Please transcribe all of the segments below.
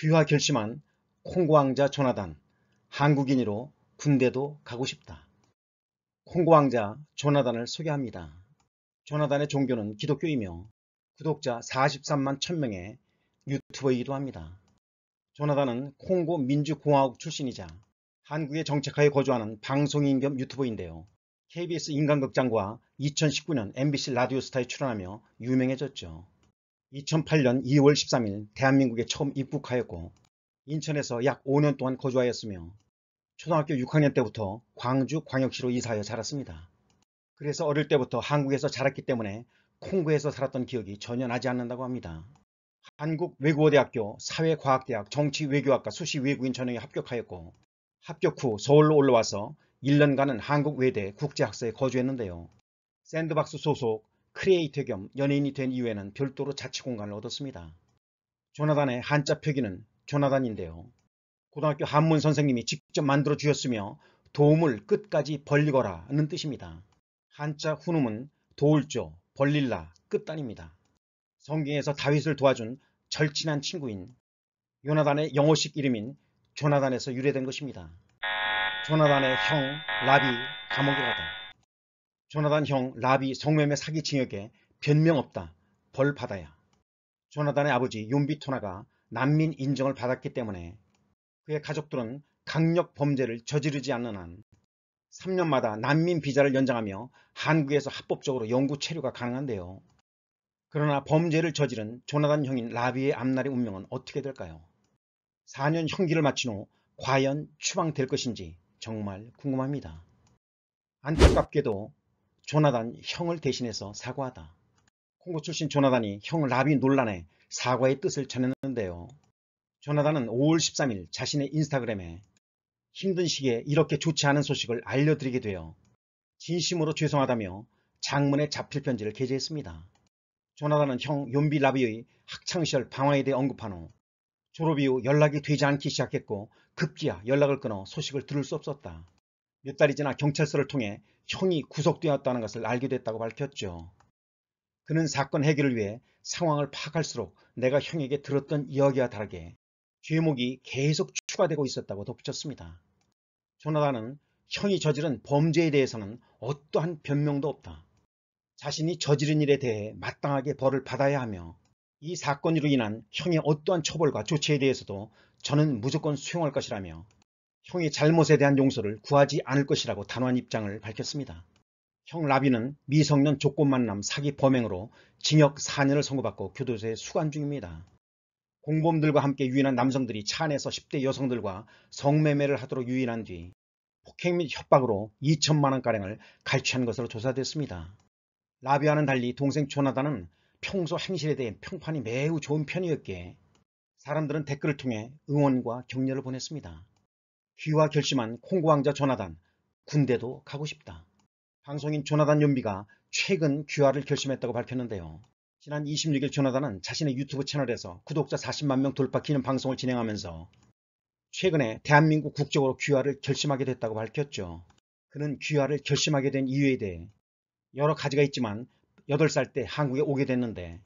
귀화 결심한 콩고왕자 조나단, 한국인으로 군대도 가고 싶다. 콩고왕자 조나단을 소개합니다. 조나단의 종교는 기독교이며 구독자 43만 1000명의 유튜버이기도 합니다. 조나단은 콩고 민주공화국 출신이자 한국에 정착하여 거주하는 방송인 겸 유튜버인데요. KBS 인간극장과 2019년 MBC 라디오스타에 출연하며 유명해졌죠. 2008년 2월 13일 대한민국에 처음 입국하였고 인천에서 약 5년 동안 거주하였으며 초등학교 6학년 때부터 광주 광역시로 이사하여 자랐습니다. 그래서 어릴 때부터 한국에서 자랐기 때문에 콩고에서 살았던 기억이 전혀 나지 않는다고 합니다. 한국외국어대학교 사회과학대학 정치외교학과 수시외국인 전형에 합격하였고 합격 후 서울로 올라와서 1년간은 한국외대 국제학사에 거주했는데요. 샌드박스 소속 크리에이터 겸 연예인이 된 이후에는 별도로 자치 공간을 얻었습니다. 조나단의 한자 표기는 조나단인데요. 고등학교 한문 선생님이 직접 만들어 주셨으며 도움을 끝까지 벌리거라는 뜻입니다. 한자 훈음은 도울조, 벌릴라, 끝단입니다. 성경에서 다윗을 도와준 절친한 친구인 요나단의 영어식 이름인 조나단에서 유래된 것입니다. 조나단의 형 라비 감옥에 가다 조나단형 라비 성매매 사기 징역에 변명 없다. 벌 받아야. 조나단의 아버지 윤비토나가 난민 인정을 받았기 때문에 그의 가족들은 강력 범죄를 저지르지 않는 한 3년마다 난민 비자를 연장하며 한국에서 합법적으로 영구 체류가 가능한데요. 그러나 범죄를 저지른 조나단 형인 라비의 앞날의 운명은 어떻게 될까요? 4년 형기를 마친 후 과연 추방될 것인지 정말 궁금합니다. 안타깝게도 조나단 형을 대신해서 사과하다. 콩고 출신 조나단이 형 라비 논란에 사과의 뜻을 전했는데요. 조나단은 5월 13일 자신의 인스타그램에 힘든 시기에 이렇게 좋지 않은 소식을 알려드리게 되어 진심으로 죄송하다며 장문의 자필 편지를 게재했습니다. 조나단은 형 용비 라비의 학창시절 방황에 대해 언급한 후 졸업 이후 연락이 되지 않기 시작했고 급기야 연락을 끊어 소식을 들을 수 없었다. 몇 달이 지나 경찰서를 통해 형이 구속되었다는 것을 알게 됐다고 밝혔죠. 그는 사건 해결을 위해 상황을 파악할수록 내가 형에게 들었던 이야기와 다르게 죄목이 계속 추가되고 있었다고 덧붙였습니다. 조나단은 형이 저지른 범죄에 대해서는 어떠한 변명도 없다. 자신이 저지른 일에 대해 마땅하게 벌을 받아야 하며 이 사건으로 인한 형의 어떠한 처벌과 조치에 대해서도 저는 무조건 수용할 것이라며 형의 잘못에 대한 용서를 구하지 않을 것이라고 단호한 입장을 밝혔습니다. 형 라비는 미성년 조건 만남 사기 범행으로 징역 4년을 선고받고 교도소에 수감 중입니다. 공범들과 함께 유인한 남성들이 차 안에서 10대 여성들과 성매매를 하도록 유인한 뒤 폭행 및 협박으로 2천만원가량을 갈취한 것으로 조사됐습니다. 라비와는 달리 동생 조나단은 평소 행실에 대해 평판이 매우 좋은 편이었기에 사람들은 댓글을 통해 응원과 격려를 보냈습니다. 귀화 결심한 콩고 왕자 조나단, 군대도 가고 싶다. 방송인 조나단 연비가 최근 귀화를 결심했다고 밝혔는데요. 지난 26일 조나단은 자신의 유튜브 채널에서 구독자 40만 명 돌파 기념 방송을 진행하면서 최근에 대한민국 국적으로 귀화를 결심하게 됐다고 밝혔죠. 그는 귀화를 결심하게 된 이유에 대해 여러 가지가 있지만 8살 때 한국에 오게 됐는데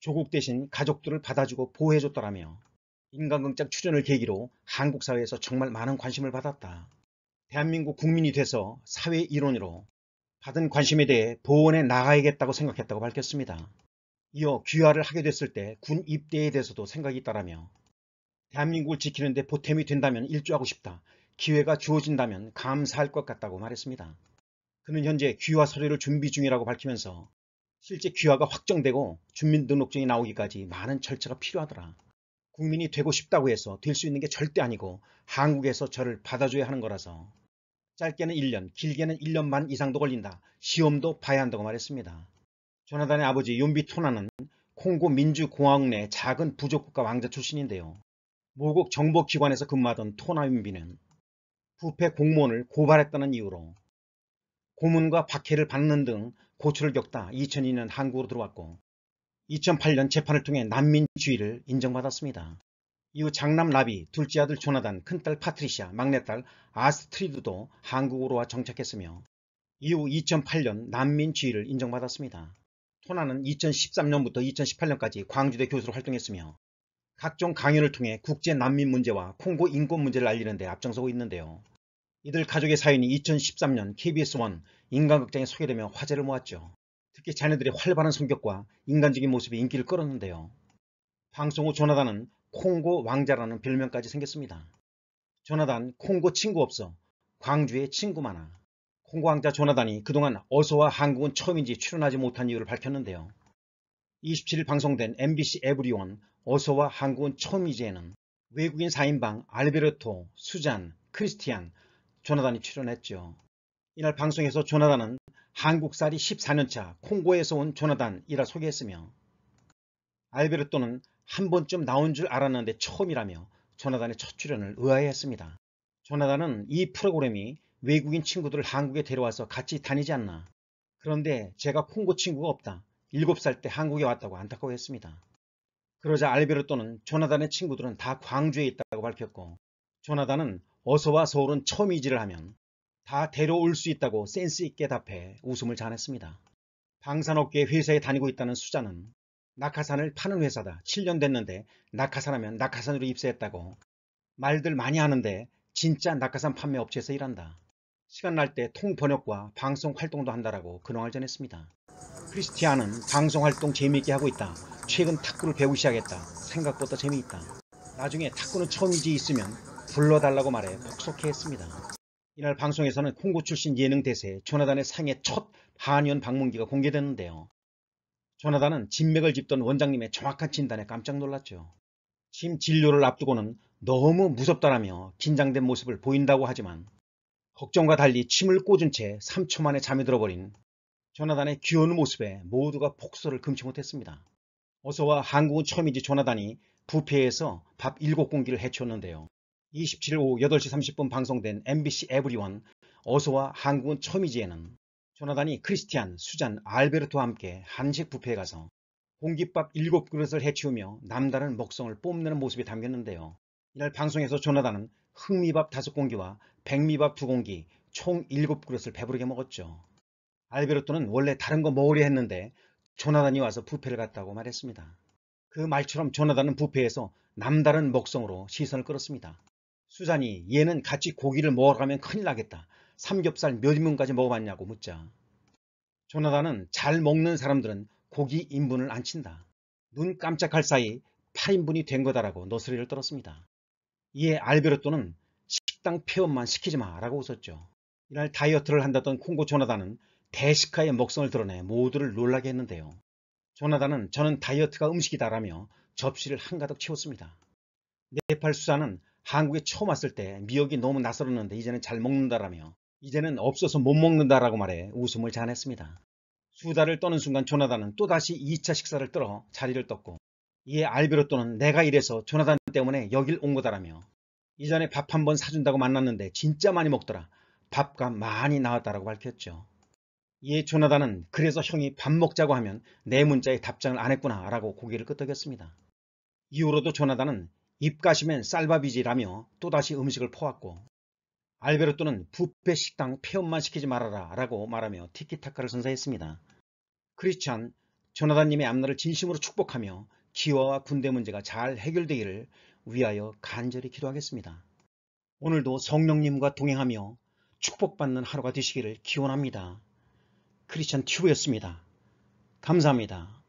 조국 대신 가족들을 받아주고 보호해줬더라며 인간극장 출연을 계기로 한국 사회에서 정말 많은 관심을 받았다. 대한민국 국민이 돼서 사회 이론으로 받은 관심에 대해 보완에 나가야겠다고 생각했다고 밝혔습니다. 이어 귀화를 하게 됐을 때 군 입대에 대해서도 생각이 있다라며 대한민국을 지키는데 보탬이 된다면 일조하고 싶다. 기회가 주어진다면 감사할 것 같다고 말했습니다. 그는 현재 귀화 서류를 준비 중이라고 밝히면서 실제 귀화가 확정되고 주민등록증이 나오기까지 많은 절차가 필요하더라. 국민이 되고 싶다고 해서 될 수 있는 게 절대 아니고 한국에서 저를 받아줘야 하는 거라서 짧게는 1년, 길게는 1년 만 이상도 걸린다. 시험도 봐야 한다고 말했습니다. 조나단의 아버지 윤비 토나는 콩고 민주공화국 내 작은 부족국가 왕자 출신인데요. 모국 정보기관에서 근무하던 토나 윤비는 부패 공무원을 고발했다는 이유로 고문과 박해를 받는 등 고초를 겪다 2002년 한국으로 들어왔고 2008년 재판을 통해 난민주의를 인정받았습니다. 이후 장남 라비, 둘째 아들 조나단, 큰딸 파트리시아, 막내딸 아스트리드도 한국으로 와 정착했으며 이후 2008년 난민주의를 인정받았습니다. 토나는 2013년부터 2018년까지 광주대 교수로 활동했으며 각종 강연을 통해 국제 난민 문제와 콩고 인권 문제를 알리는 데 앞장서고 있는데요. 이들 가족의 사연이 2013년 KBS1 인간극장에 소개되며 화제를 모았죠. 특히 자녀들의 활발한 성격과 인간적인 모습이 인기를 끌었는데요. 방송 후 조나단은 콩고 왕자라는 별명까지 생겼습니다. 조나단 콩고 친구 없어 광주의 친구 많아 콩고 왕자 조나단이 그동안 어서와 한국은 처음인지 출연하지 못한 이유를 밝혔는데요. 27일 방송된 MBC 에브리온 어서와 한국은 처음이지에는 외국인 4인방 알베르토, 수잔, 크리스티안, 조나단이 출연했죠. 이날 방송에서 조나단은 한국살이 14년차 콩고에서 온 조나단이라 소개했으며 알베르토는 한 번쯤 나온 줄 알았는데 처음이라며 조나단의 첫 출연을 의아해했습니다. 조나단은 이 프로그램이 외국인 친구들을 한국에 데려와서 같이 다니지 않나 그런데 제가 콩고 친구가 없다 7살 때 한국에 왔다고 안타까워했습니다. 그러자 알베르토는 조나단의 친구들은 다 광주에 있다고 밝혔고 조나단은 어서와 서울은 처음 이지를 하면 다 데려올 수 있다고 센스 있게 답해 웃음을 자냈습니다. 아 방산업계 회사에 다니고 있다는 수자는 낙하산을 파는 회사다. 7년 됐는데 낙하산하면 낙하산으로 입사했다고 말들 많이 하는데 진짜 낙하산 판매 업체에서 일한다. 시간 날 때 통번역과 방송 활동도 한다라고 근황을 전했습니다. 크리스티아는 방송 활동 재미있게 하고 있다. 최근 탁구를 배우기 시작했다. 생각보다 재미있다. 나중에 탁구는 처음인지 있으면 불러달라고 말해 폭소케 했습니다. 이날 방송에서는 콩고 출신 예능 대세 조나단의 상해 첫 한의원 방문기가 공개됐는데요. 조나단은 진맥을 짚던 원장님의 정확한 진단에 깜짝 놀랐죠. 침 진료를 앞두고는 너무 무섭다라며 긴장된 모습을 보인다고 하지만 걱정과 달리 침을 꽂은 채 3초 만에 잠이 들어버린 조나단의 귀여운 모습에 모두가 폭소를 금치 못했습니다. 어서와 한국은 처음이지 조나단이 부패에서 밥 7공기를 해쳤는데요 27일 오후 8시 30분 방송된 MBC 에브리원 어서와 한국은 처음이지에는 조나단이 크리스티안, 수잔, 알베르토와 함께 한식 부페에 가서 공깃밥 7그릇을 해치우며 남다른 먹성을 뽐내는 모습이 담겼는데요. 이날 방송에서 조나단은 흑미밥 5공기와 백미밥 2공기 총 7그릇을 배부르게 먹었죠. 알베르토는 원래 다른 거 먹으려 했는데 조나단이 와서 부페를 갔다고 말했습니다. 그 말처럼 조나단은 부페에서 남다른 먹성으로 시선을 끌었습니다. 수산이 얘는 같이 고기를 먹으러 가면 큰일 나겠다. 삼겹살 몇 인분까지 먹어봤냐고 묻자. 조나단은 잘 먹는 사람들은 고기 인분을 안 친다. 눈 깜짝할 사이 8인분이 된 거다라고 너스리를 떨었습니다. 이에 알베르토는 식당 폐업만 시키지 마라고 웃었죠. 이날 다이어트를 한다던 콩고 조나단은 대식하의 먹성을 드러내 모두를 놀라게 했는데요. 조나단은 저는 다이어트가 음식이다라며 접시를 한가득 채웠습니다. 네팔 수사는 한국에 처음 왔을 때 미역이 너무 낯설었는데 이제는 잘 먹는다라며 이제는 없어서 못 먹는다라고 말해 웃음을 자냈습니다. 아 수다를 떠는 순간 조나단은 또다시 2차 식사를 떨어 자리를 떴고 이에 알베르토는 내가 이래서 조나단 때문에 여길 온 거다라며 이전에 밥 한번 사준다고 만났는데 진짜 많이 먹더라. 밥값 많이 나왔다라고 밝혔죠. 이에 조나단은 그래서 형이 밥 먹자고 하면 내 네 문자에 답장을 안 했구나 라고 고개를 끄덕였습니다. 이후로도 조나단은 입가심엔 쌀밥이지라며 또다시 음식을 퍼왔고 알베르토는 부페 식당 폐업만 시키지 말아라 라고 말하며 티키타카를 선사했습니다. 크리스찬 전하단님의 앞날을 진심으로 축복하며 기와와 군대 문제가 잘 해결되기를 위하여 간절히 기도하겠습니다. 오늘도 성령님과 동행하며 축복받는 하루가 되시기를 기원합니다. 크리스찬 튜브였습니다. 감사합니다.